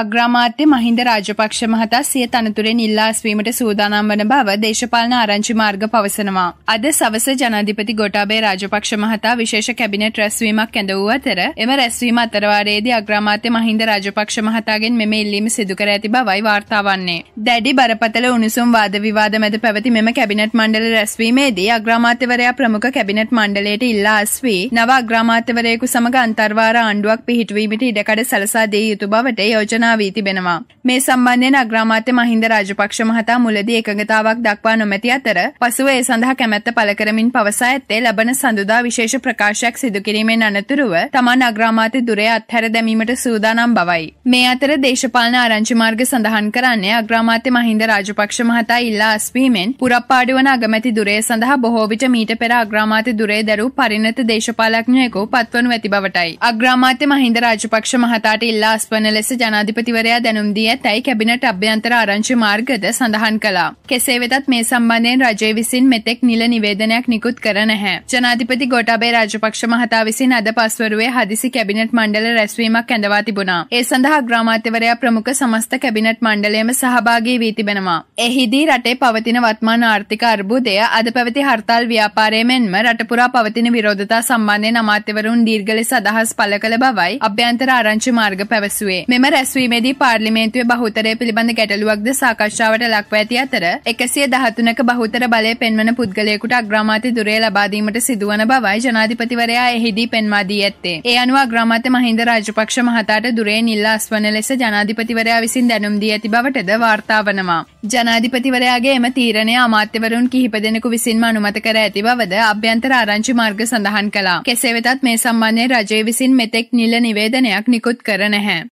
අග්‍රාමාත්‍ය මහින්ද රාජපක්ෂ මහතා සිය තනතුරෙන් ඉල්ලා ඇස්වීමට සූදානම් වන බව දේශපාලන ආරංචි මාර්ග පවසනවා. අද සවස ජනාධිපති ගොටාබේ රාජපක්ෂ මහතා විශේෂ කැබිනට් රැස්වීමක් ඇඳ වූ අතර එම රැස්වීම අතරවාරයේදී අග්‍රාමාත්‍ය මහින්ද රාජපක්ෂ මහතාගෙන් මෙම ඉල්ලීම සිදු කර ඇති බවයි වාර්තා වන්නේ. දැඩි බරපතල උණුසුම් වාද විවාද මැද පැවති මෙම කැබිනට් මණ්ඩල රැස්වීමේදී අග්‍රාමාත්‍යවරයා ප්‍රමුඛ කැබිනට් මණ්ඩලයට ඉල්ලා ඇස්වී නව අග්‍රාමාත්‍යවරයෙකු සමග අන්තර්වාර ආණ්ඩුවක් පිහිටුවීමට ඉඩකඩ සලසා දිය යුතු බවට යෝජනා සටහනා වී තිබෙනවා. මේ සම්බන්ධයෙන් අග්‍රාමාත්‍ය මහින්ද රාජපක්ෂ මහතා මුලදී එකඟතාවක් දක්වා නොමැති අතර පසුව ඒ සඳහා කැමැත්ත පළ කරමින් පවසා ඇත්තේ ලබන සඳුදා විශේෂ ප්‍රකාශයක් සිදු කිරීමෙන් අනතුරුව තමන් අග්‍රාමාත්‍ය දුරේ අත්හැර දැමීමට සූදානම් බවයි. මේ අතර දේශපාලන ආරංචි මාර්ග සඳහන් කරන්නේ අග්‍රාමාත්‍ය මහින්ද රාජපක්ෂ මහතා ඉල්ලා අස්වීමෙන් පුරප්පාඩු වන අගමැති දුරේ සඳහා බොහෝ විට මීට පෙර අග්‍රාමාත්‍ය දුරේ දරූ පරිණත දේශපාලඥයෙකු පත්වනු ඇති බවටයි. අග්‍රාමාත්‍ය මහින්ද රාජපක්ෂ මහතාට ඉල්ලා අස්වන ලෙස ජනාධිපති ජනාධිපතිවරයා දැනුම් දී ඇතැයි කැබිනට අභ්‍යන්තර ආරංචි මාර්ගද සඳහන් කළා. කෙසේ වෙතත් මේ සම්බන්ධයෙන් රජය විසින් මෙතෙක් නිල නිවේදනයක් නිකුත් කර නැහැ. ජනාධිපති ගොටබේ රාජපක්ෂ මහතා විසින් අද පස්වරුවේ හදිසි කැබිනට් මණ්ඩල රැස්වීමක් ඇඳවා තිබුණා. ඒ සඳහා ග්‍රාමාත්‍යවරයා ප්‍රමුඛ සමස්ත කැබිනට් මණ්ඩලයම සහභාගී වී තිබෙනවා. එහිදී රටේ පවතින වත්මාන ආර්ථික අර්බුදය අද පැවති හර්තාල් ව්‍යාපාරය මෙන්ම රටපුරා පවතින විරෝධතා සම්බන්ධයෙන් අමාත්‍යවරුන් දීර්ඝ ලෙස අදහස් පළ කළ බවයි අභ්‍යන්තර ආරංචි මාර්ග පැවසුවේ. මෙම රැස්වීම කිරීමේදී පාර්ලිමේන්තුවේ බහුතරය පිළිබඳ ගැටලුවක්ද සාකච්ඡාවට ලක්ව ඇති අතර එකසිය දහතුනක බහුතර බලය පෙන්වන පුද්ගලයෙකුට අග්‍රාමාත්‍ය දුරේ ලබාදීමට සිදුවන බවයි ජනාධිපතිවරයා එහිදී පෙන්වා දී ඇත්තේ. ඒ අනුව අග්‍රාමාත්‍ය මහින්ද රාජපක්ෂ මහතාට දුරේ නිල්ල අස්වන ලෙස ජනාධිපතිවරයා විසින් දැනුම් දී ඇති බවටද වාර්තාවනවා. ජනාධිපතිවරයාගේ එම තීරණය අමාත්‍යවරුන් කිහිප දෙනෙකු විසින්ම අනුමත කර ඇති බවද අභ්‍යන්තර ආරංචි මාර්ග සඳහන් කළා. කෙසේ වෙතත් මේ සම්බන්ධයෙන් රජය විසින් මෙතෙක් නිල නිවේදනයක් නිකුත් කර නැහැ.